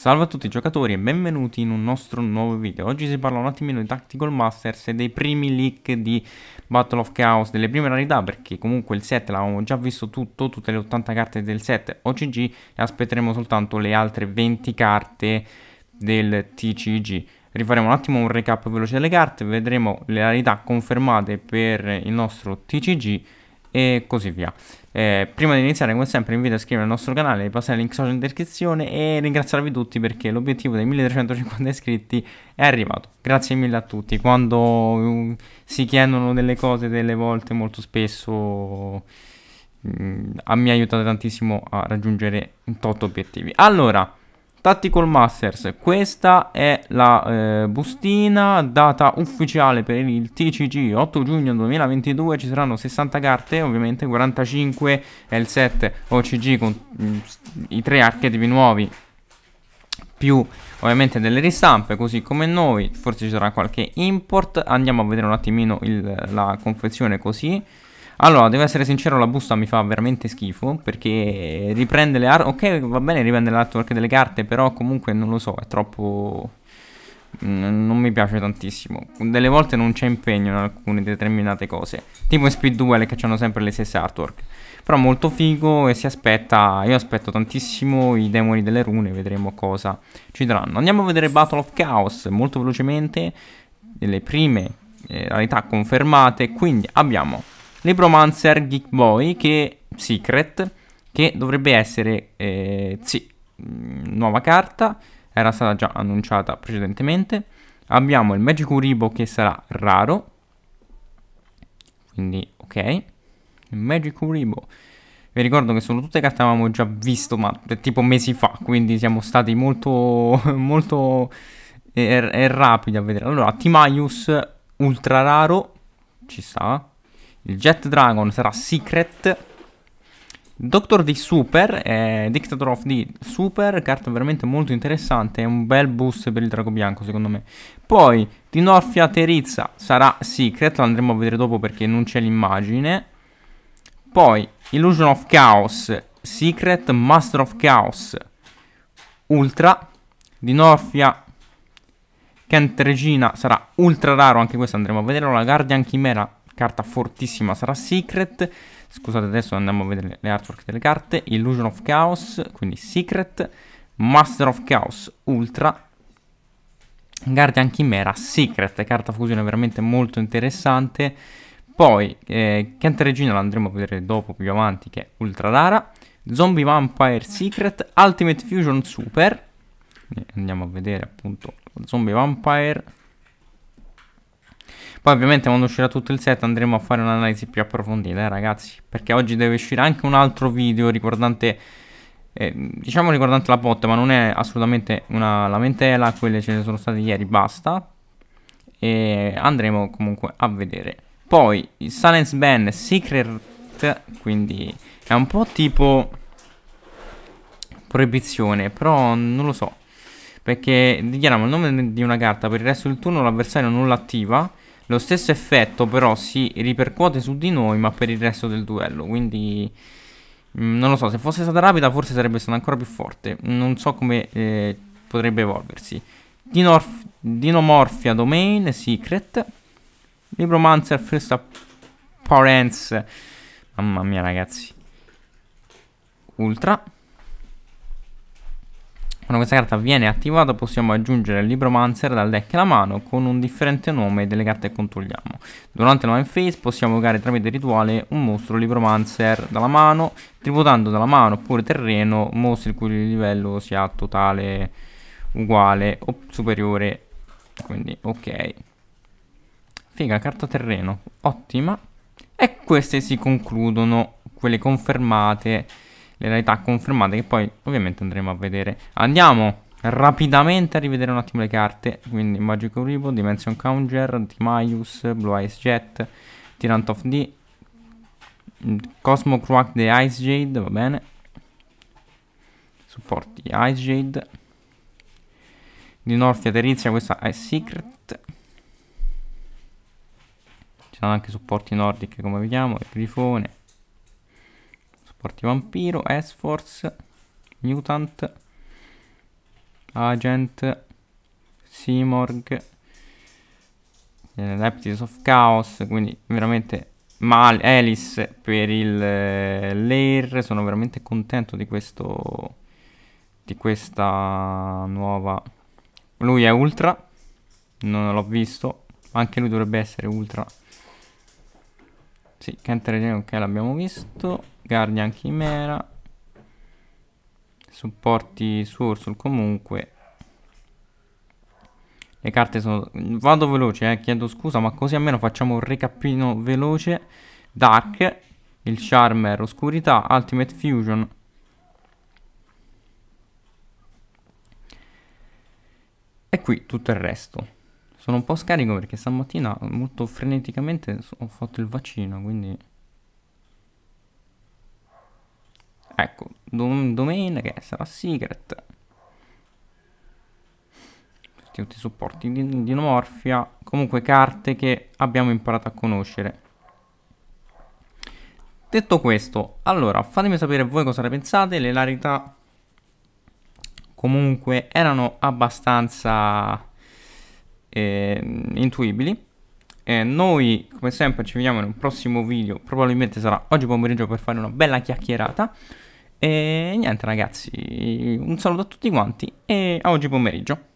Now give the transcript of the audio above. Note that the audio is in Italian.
Salve a tutti i giocatori e benvenuti in un nostro nuovo video. Oggi si parla un attimino di Tactical Masters e dei primi leak di Battle of Chaos, delle prime rarità perché comunque il set l'avevamo già visto tutto, tutte le 80 carte del set OCG e aspetteremo soltanto le altre 20 carte del TCG. Rifaremo un attimo un recap veloce delle carte, vedremo le rarità confermate per il nostro TCG e così via. Eh, prima di iniziare, come sempre, invito a iscrivervi al nostro canale, di passare il link social in descrizione e ringraziarvi tutti perché l'obiettivo dei 1350 iscritti è arrivato. Grazie mille a tutti. Quando um, si chiedono delle cose, delle volte, molto spesso um, mm, mi aiutato tantissimo a raggiungere un 8 obiettivi. Allora, Tactical Masters, questa è la eh, bustina, data ufficiale per il TCG 8 giugno 2022, ci saranno 60 carte, ovviamente 45 L7 OCG con mh, mm, i tre archetipi nuovi più ovviamente delle ristampe così come noi, forse ci sarà qualche import, andiamo a vedere un attimino il, la confezione così allora, devo essere sincero, la busta mi fa veramente schifo perché riprende le artwork. Ok, va bene, riprende l'artwork delle carte, però comunque non lo so, è troppo... Mm, non mi piace tantissimo. Delle volte non c'è impegno in alcune determinate cose. Tipo in Speed Duel che hanno sempre le stesse artwork. Però molto figo e si aspetta... Io aspetto tantissimo i demoni delle rune, vedremo cosa ci daranno. Andiamo a vedere Battle of Chaos molto velocemente. Le prime eh, rarità confermate. Quindi abbiamo Necromancer Geek Boy che Secret che dovrebbe essere eh, sì, mm, nuova carta, era stata già annunciata precedentemente. Abbiamo il Magic Uribo che sarà raro. Quindi ok. Il Magic Uribo. Vi ricordo che sono tutte carte che avevamo già visto, ma eh, tipo mesi fa, quindi siamo stati molto, molto eh, er er rapidi a vedere. Allora, Timaius ultra raro, ci sta. Il Jet Dragon sarà Secret. Doctor di Super, eh, Dictator of the Super, carta veramente molto interessante, è un bel boost per il Drago Bianco secondo me. Poi, Dinorfia Terizza sarà Secret, andremo a vedere dopo perché non c'è l'immagine. Poi, Illusion of Chaos, Secret, Master of Chaos, Ultra, Dinorfia Kent Regina sarà ultra raro, anche questo andremo a vederlo, la Guardian Chimera carta fortissima sarà Secret, scusate adesso andiamo a vedere le artwork delle carte, Illusion of Chaos, quindi Secret, Master of Chaos Ultra, Guardian Chimera Secret, carta fusione veramente molto interessante, poi eh, Kent Regina l'andremo a vedere dopo più avanti che è ultra rara, Zombie Vampire Secret, Ultimate Fusion Super, andiamo a vedere appunto Zombie Vampire poi ovviamente quando uscirà tutto il set andremo a fare un'analisi più approfondita, eh, ragazzi. Perché oggi deve uscire anche un altro video riguardante... Eh, diciamo riguardante la botta, ma non è assolutamente una lamentela, quelle ce ne sono state ieri, basta. E andremo comunque a vedere. Poi, il Silence Ban Secret, quindi è un po' tipo proibizione, però non lo so. Perché dichiariamo il nome di una carta, per il resto del turno l'avversario non l'attiva lo stesso effetto però si ripercuote su di noi ma per il resto del duello, quindi mm, non lo so, se fosse stata rapida forse sarebbe stata ancora più forte, non so come eh, potrebbe evolversi. Dinorf Dinomorphia Domain Secret, Libromancer First Appearance mamma mia ragazzi, Ultra. Quando questa carta viene attivata possiamo aggiungere il Mancer dal deck alla mano con un differente nome delle carte che controlliamo. Durante la main phase possiamo evocare tramite rituale un mostro libro Mancer dalla mano, tributando dalla mano oppure terreno mostri il cui livello sia totale uguale o superiore. Quindi ok. Figa, carta terreno, ottima. E queste si concludono, quelle confermate le rarità confermate che poi ovviamente andremo a vedere. Andiamo rapidamente a rivedere un attimo le carte, quindi Magic Ribo, Dimension Counter, Timaius, Blue Ice Jet, Tyrant of D, mm, Cosmo Croak the Ice Jade, va bene, supporti Ice Jade, di Norfia Terizia, questa è Secret, ci sono anche supporti nordic come vediamo, il Grifone, Porti Vampiro, S-Force, Mutant, Agent, Seamorg, Leptis eh, of Chaos, quindi veramente male. Alice per il eh, Lair, sono veramente contento di questo di questa nuova lui è ultra non l'ho visto anche lui dovrebbe essere ultra sì, Kenterelino ok l'abbiamo visto. Guardian Chimera. Supporti su Ursul comunque. Le carte sono... Vado veloce, eh, chiedo scusa, ma così almeno facciamo un recapino veloce. Dark, il Charmer, Oscurità, Ultimate Fusion. E qui tutto il resto. Sono un po' scarico perché stamattina molto freneticamente ho fatto il vaccino, quindi... Ecco, dom domain che sarà secret. Tutti, tutti i supporti di dinomorfia. Comunque carte che abbiamo imparato a conoscere. Detto questo, allora fatemi sapere voi cosa ne pensate. Le larità comunque erano abbastanza eh, intuibili. Eh, noi come sempre ci vediamo in un prossimo video, probabilmente sarà oggi pomeriggio per fare una bella chiacchierata. E niente ragazzi, un saluto a tutti quanti e a oggi pomeriggio.